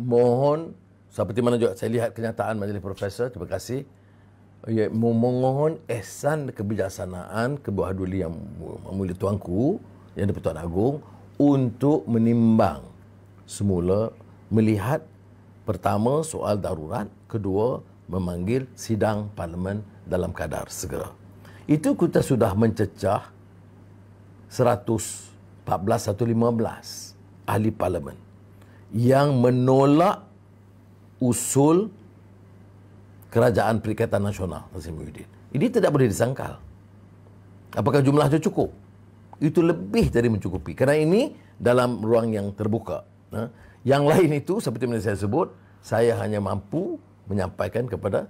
mohon seperti mana juga saya lihat kenyataan majlis profesor terima kasih ya, memohon ehsan kebijaksanaan kebahaduli yang mulia tuanku yang di dipertuan agung untuk menimbang semula melihat pertama soal darurat kedua memanggil sidang parlimen dalam kadar segera itu kita sudah mencecah 114 115 ahli parlimen yang menolak usul kerajaan perikatan nasional Nasir Muhyiddin. Ini tidak boleh disangkal. Apakah jumlahnya cukup? Itu lebih dari mencukupi. Kerana ini dalam ruang yang terbuka. Ha? Yang lain itu seperti yang saya sebut, saya hanya mampu menyampaikan kepada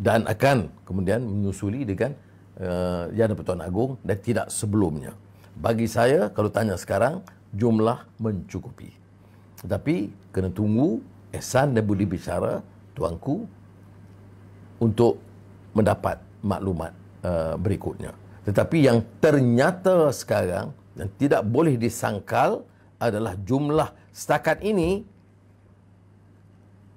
dan akan kemudian menyusuli dengan uh, eh, Yana Pertuan Agong dan tidak sebelumnya. Bagi saya, kalau tanya sekarang, jumlah mencukupi. Tetapi kena tunggu Ehsan dan Budi bicara tuanku untuk mendapat maklumat uh, berikutnya. Tetapi yang ternyata sekarang dan tidak boleh disangkal adalah jumlah setakat ini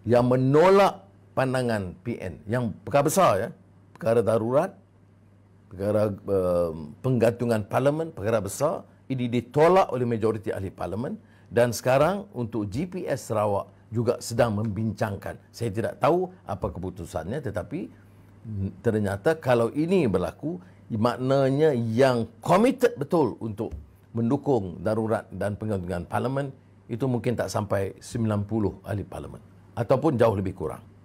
yang menolak pandangan PN yang perkara besar ya perkara darurat perkara uh, penggantungan parlimen perkara besar ini ditolak oleh majoriti ahli parlimen dan sekarang untuk GPS Sarawak juga sedang membincangkan. Saya tidak tahu apa keputusannya tetapi ternyata kalau ini berlaku maknanya yang committed betul untuk mendukung darurat dan penggantungan parlimen itu mungkin tak sampai 90 ahli parlimen ataupun jauh lebih kurang.